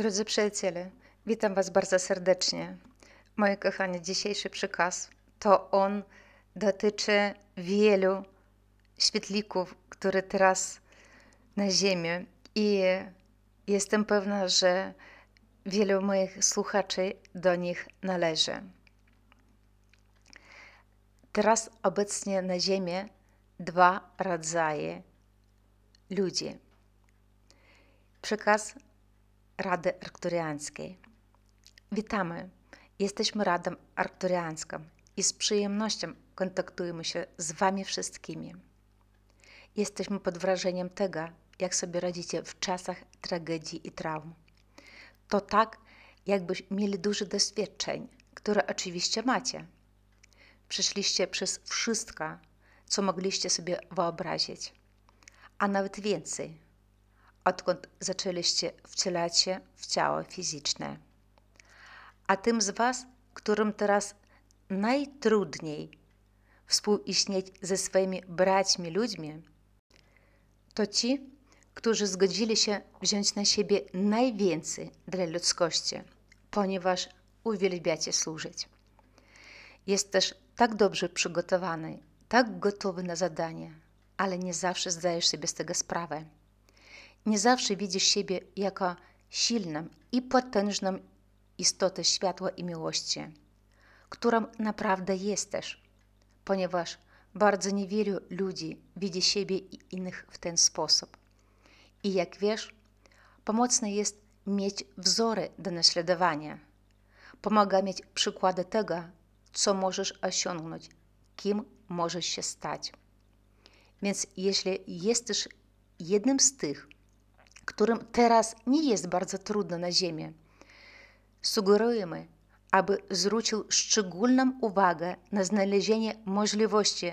Drodzy przyjaciele, witam Was bardzo serdecznie. Moje kochanie, dzisiejszy przykaz to on dotyczy wielu świetlików, które teraz na Ziemi i jestem pewna, że wielu moich słuchaczy do nich należy. Teraz obecnie na Ziemi dwa rodzaje ludzi. Przykaz Rady Arkturiańskiej. Witamy! Jesteśmy Radą Arkturiańską i z przyjemnością kontaktujemy się z Wami wszystkimi. Jesteśmy pod wrażeniem tego, jak sobie radzicie w czasach tragedii i traum. To tak, jakby mieli dużo doświadczeń, które oczywiście macie. Przeszliście przez wszystko, co mogliście sobie wyobrazić, a nawet więcej odkąd zaczęliście wcielać się w ciało fizyczne. A tym z Was, którym teraz najtrudniej współistnieć ze swoimi braćmi ludźmi, to ci, którzy zgodzili się wziąć na siebie najwięcej dla ludzkości, ponieważ uwielbiacie służyć. Jest też tak dobrze przygotowany, tak gotowy na zadanie, ale nie zawsze zdajesz sobie z tego sprawę nie zawsze widzisz siebie jako silną i potężną istotę światła i miłości, którą naprawdę jesteś, ponieważ bardzo niewielu ludzi widzi siebie i innych w ten sposób. I jak wiesz, pomocne jest mieć wzory do naśladowania. Pomaga mieć przykłady tego, co możesz osiągnąć, kim możesz się stać. Więc jeśli jesteś jednym z tych, którym teraz nie jest bardzo trudno na Ziemi. Sugerujemy, aby zwrócił szczególną uwagę na znalezienie możliwości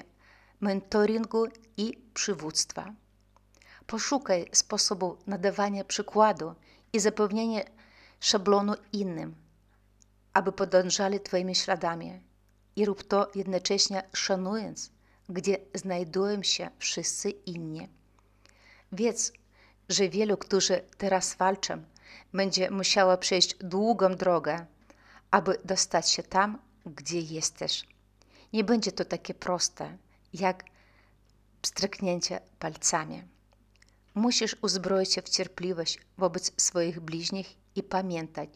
mentoringu i przywództwa. Poszukaj sposobu nadawania przykładu i zapewnienia szablonu innym, aby podążali Twoimi śladami i rób to jednocześnie szanując, gdzie znajdują się wszyscy inni. Wiedz, że wielu, którzy teraz walczą, będzie musiało przejść długą drogę, aby dostać się tam, gdzie jesteś. Nie będzie to takie proste, jak stryknięcie palcami. Musisz uzbroić się w cierpliwość wobec swoich bliźnich i pamiętać,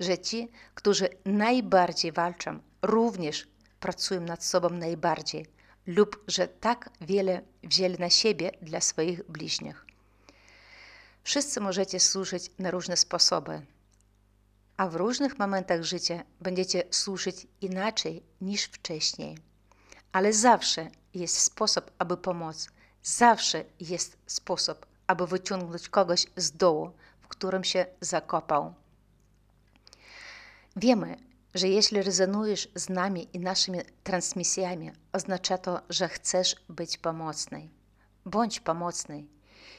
że ci, którzy najbardziej walczą, również pracują nad sobą najbardziej lub że tak wiele wzięli na siebie dla swoich bliźnich wszyscy możecie słyszeć na różne sposoby, a w różnych momentach życia będziecie słyszeć inaczej niż wcześniej. Ale zawsze jest sposób, aby pomóc, zawsze jest sposób, aby wyciągnąć kogoś z dołu, w którym się zakopał. Wiemy, że jeśli rezonujesz z nami i naszymi transmisjami, oznacza to, że chcesz być pomocny. Bądź pomocny,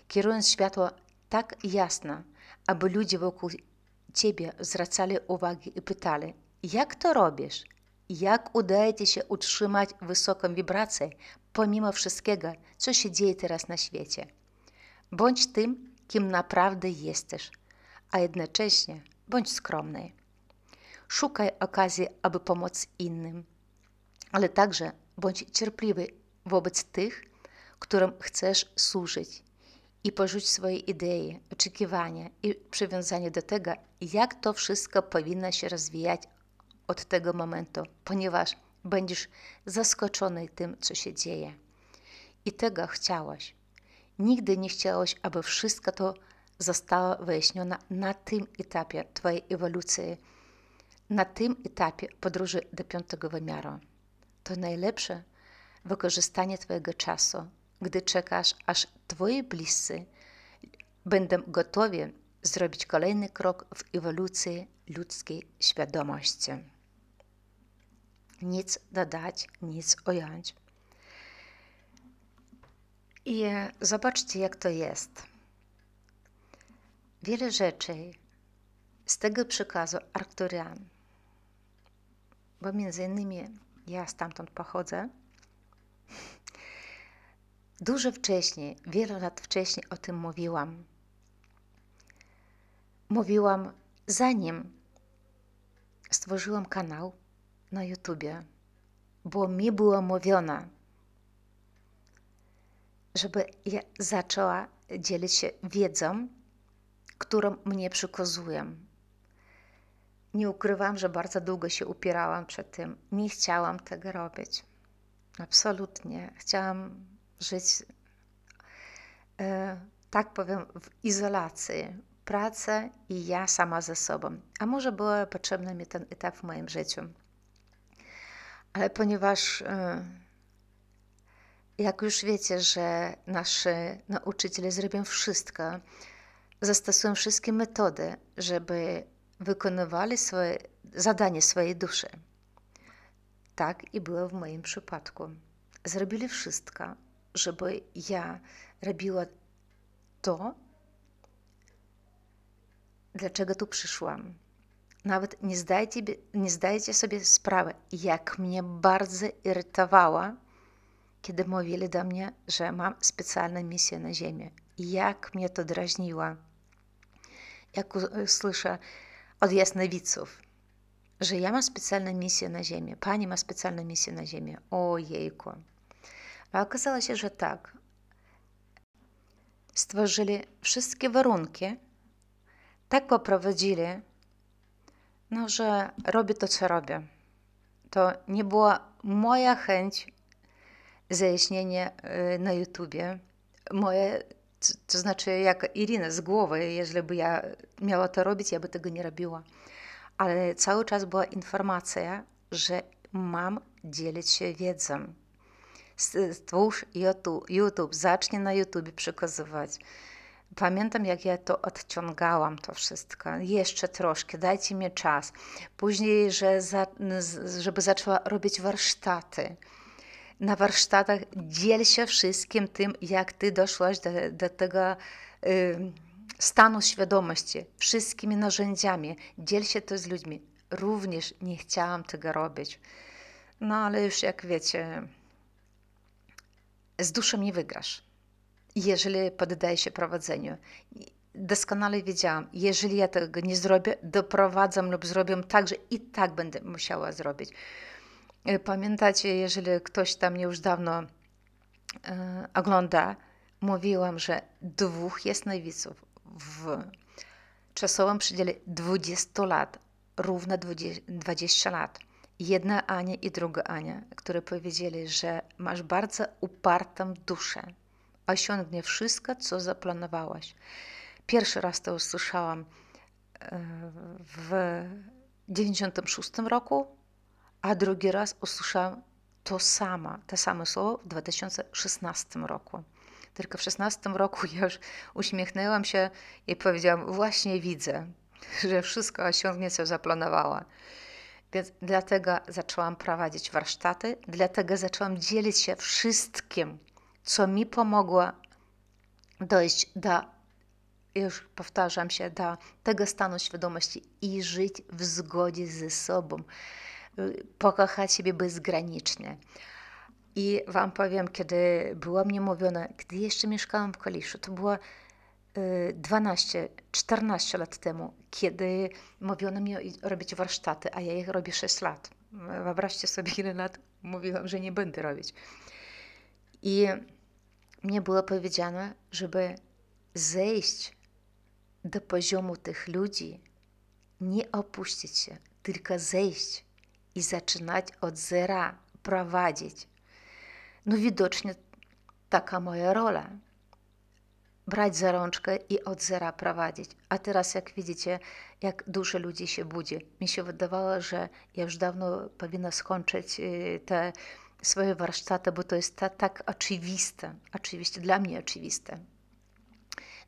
kierując światło tak jasno, aby ludzie wokół ciebie zwracali uwagę i pytali, jak to robisz? Jak udaje ci się utrzymać wysoką wibrację pomimo wszystkiego, co się dzieje teraz na świecie? Bądź tym, kim naprawdę jesteś, a jednocześnie bądź skromny. Szukaj okazji, aby pomóc innym, ale także bądź cierpliwy wobec tych, którym chcesz służyć i porzuć swoje idee, oczekiwania i przywiązanie do tego, jak to wszystko powinno się rozwijać od tego momentu, ponieważ będziesz zaskoczony tym, co się dzieje. I tego chciałaś. Nigdy nie chciałaś, aby wszystko to zostało wyjaśnione na tym etapie Twojej ewolucji, na tym etapie podróży do piątego wymiaru. To najlepsze wykorzystanie Twojego czasu, gdy czekasz, aż Twoje bliscy będą gotowi zrobić kolejny krok w ewolucji ludzkiej świadomości. Nic dodać, nic ująć. I zobaczcie, jak to jest. Wiele rzeczy z tego przekazu Arkturian, bo między innymi ja stamtąd pochodzę, Dużo wcześniej, wiele lat wcześniej o tym mówiłam. Mówiłam zanim stworzyłam kanał na YouTubie, bo mi było mówione, żeby ja zaczęła dzielić się wiedzą, którą mnie przekazują. Nie ukrywam, że bardzo długo się upierałam przed tym. Nie chciałam tego robić. Absolutnie. Chciałam żyć, e, tak powiem, w izolacji. Praca i ja sama ze sobą. A może był potrzebny mi ten etap w moim życiu. Ale ponieważ e, jak już wiecie, że nasi nauczyciele zrobią wszystko, zastosują wszystkie metody, żeby wykonywali swoje, zadanie swojej duszy. Tak i było w moim przypadku. Zrobili wszystko, żeby ja robiła to, dlaczego tu przyszłam. Nawet nie zdajecie, nie sobie sprawy, jak mnie bardzo irytowała, kiedy mówili do mnie, że mam specjalną misję na Ziemię. Jak mnie to drażniła. Jak słyszę od jasnowidzów, że ja mam specjalną misję na Ziemię, pani ma specjalną misję na Ziemię. Ojejku. A okazało się, że tak. Stworzyli wszystkie warunki, tak poprowadzili, no, że robię to, co robię. To nie była moja chęć zajaśnienia y, na YouTubie. Moje, to znaczy jak Irina z głowy, jeżeli by ja miała to robić, ja by tego nie robiła. Ale cały czas była informacja, że mam dzielić się wiedzą stwórz YouTube, zacznie na YouTube przekazywać. Pamiętam, jak ja to odciągałam, to wszystko. Jeszcze troszkę, dajcie mi czas. Później, że za, żeby zaczęła robić warsztaty. Na warsztatach dziel się wszystkim tym, jak ty doszłaś do, do tego. stanu świadomości, wszystkimi narzędziami, dziel się to z ludźmi. Również nie chciałam tego robić. No ale już jak wiecie, z duszą nie wygrasz, jeżeli poddaję się prowadzeniu. Doskonale wiedziałam, jeżeli ja tego nie zrobię, doprowadzam lub zrobię tak, że i tak będę musiała zrobić. E, pamiętacie, jeżeli ktoś tam nie już dawno e, ogląda, mówiłam, że dwóch jest nowiców w czasowym przedziale 20 lat, równo 20, 20 lat jedna Ania i druga Ania, które powiedzieli, że masz bardzo upartą duszę. Osiągnie wszystko, co zaplanowałaś. Pierwszy raz to usłyszałam e, w 1996 roku, a drugi raz usłyszałam to samo, te same słowo w 2016 roku. Tylko w 16 roku ja już uśmiechnęłam się i powiedziałam: Właśnie widzę, że wszystko osiągnie, co zaplanowała. Więc dlatego zaczęłam prowadzić warsztaty, dlatego zaczęłam dzielić się wszystkim, co mi pomogło dojść do, już powtarzam się, do tego stanu świadomości i żyć w zgodzie ze sobą, pokochać siebie bezgranicznie. I Wam powiem, kiedy było mnie mówione, gdy jeszcze mieszkałam w Kaliszu, to było 12, y, 14 lat temu, kiedy mówiono mi robić warsztaty, a ja ich robię 6 lat. Wyobraźcie sobie, ile lat mówiłam, że nie będę robić. I mnie było powiedziane, żeby zejść do poziomu tych ludzi, nie opuścić się, tylko zejść i zaczynać od zera, prowadzić. No widocznie taka moja rola brać za rączkę i od zera prowadzić. A teraz, jak widzicie, jak dużo ludzi się budzi. Mi się wydawało, że ja już dawno powinna skończyć y, te swoje warsztaty, bo to jest ta, tak oczywiste, oczywiście dla mnie oczywiste.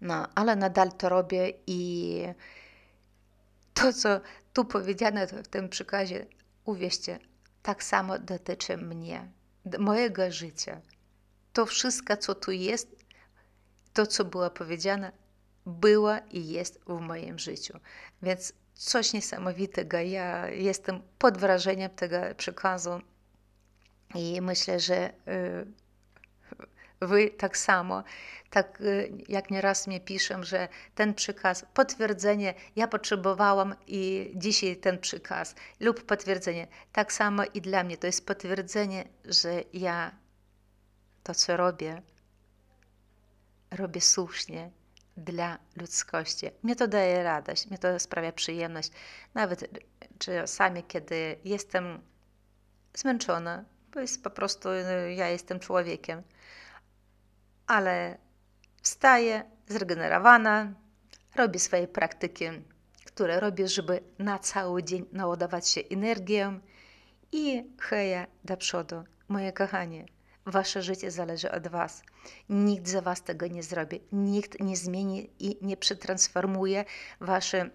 No, ale nadal to robię i to, co tu powiedziane w tym przykazie, uwierzcie, tak samo dotyczy mnie, mojego życia. To wszystko, co tu jest, to, co było powiedziane, było i jest w moim życiu. Więc coś niesamowitego. Ja jestem pod wrażeniem tego przekazu i myślę, że y, Wy tak samo, tak y, jak nieraz mnie piszą, że ten przykaz, potwierdzenie, ja potrzebowałam i dzisiaj ten przykaz, lub potwierdzenie. Tak samo i dla mnie to jest potwierdzenie, że ja to, co robię, robię słusznie dla ludzkości. Mnie to daje radość, mnie to sprawia przyjemność. Nawet czasami, kiedy jestem zmęczona, bo jest po prostu, no, ja jestem człowiekiem, ale wstaję zregenerowana, robię swoje praktyki, które robię, żeby na cały dzień naładować się energią i heja do przodu, moje kochanie. Wasze życie zależy od Was. Nikt za Was tego nie zrobi. Nikt nie zmieni i nie przetransformuje Wasze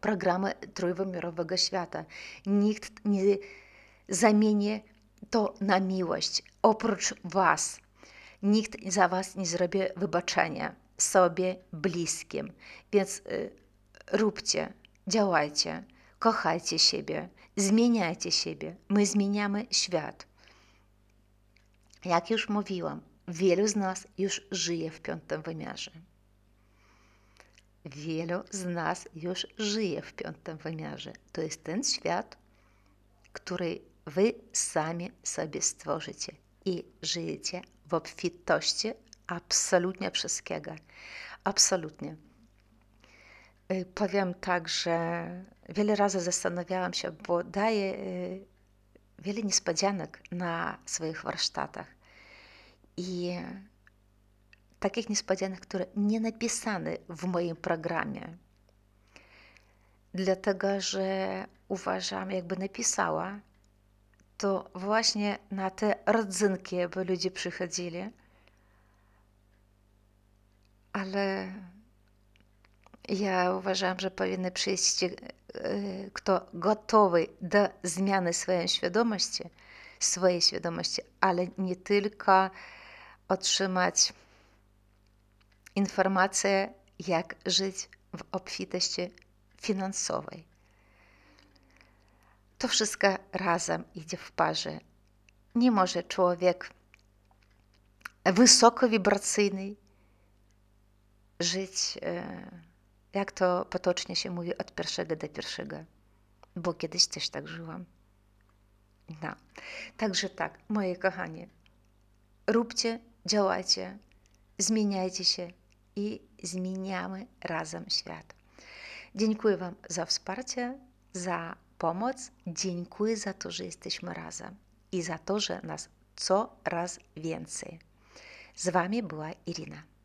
programy trójwymiarowego świata. Nikt nie zamieni to na miłość oprócz Was. Nikt za Was nie zrobi wybaczenia sobie, bliskim. Więc y, róbcie, działajcie, kochajcie siebie, zmieniajcie siebie. My zmieniamy świat. Jak już mówiłam, wielu z nas już żyje w piątym wymiarze. Wielu z nas już żyje w piątym wymiarze. To jest ten świat, który wy sami sobie stworzycie i żyjecie w obfitości absolutnie wszystkiego. Absolutnie. Y, powiem tak, że wiele razy zastanawiałam się, bo daję y, wiele niespodzianek na swoich warsztatach i takich niespodzianek, które nie napisane w moim programie. Dlatego, że uważam, jakby napisała, to właśnie na te rodzynki, by ludzie przychodzili. Ale ja uważam, że powinny przyjść e, kto gotowy do zmiany swojej świadomości, swojej świadomości, ale nie tylko otrzymać informacje jak żyć w obfitości finansowej. To wszystko razem idzie w parze. Nie może człowiek wysokowibracyjny żyć, e, jak to potocznie się mówi, od pierwszego do pierwszego, bo kiedyś też tak żyłam. No. Także tak, moje kochanie, róbcie działajcie, zmieniajcie się i zmieniamy razem świat. Dziękuję Wam za wsparcie, za pomoc. Dziękuję za to, że jesteśmy razem i za to, że nas coraz więcej. Z Wami była Irina.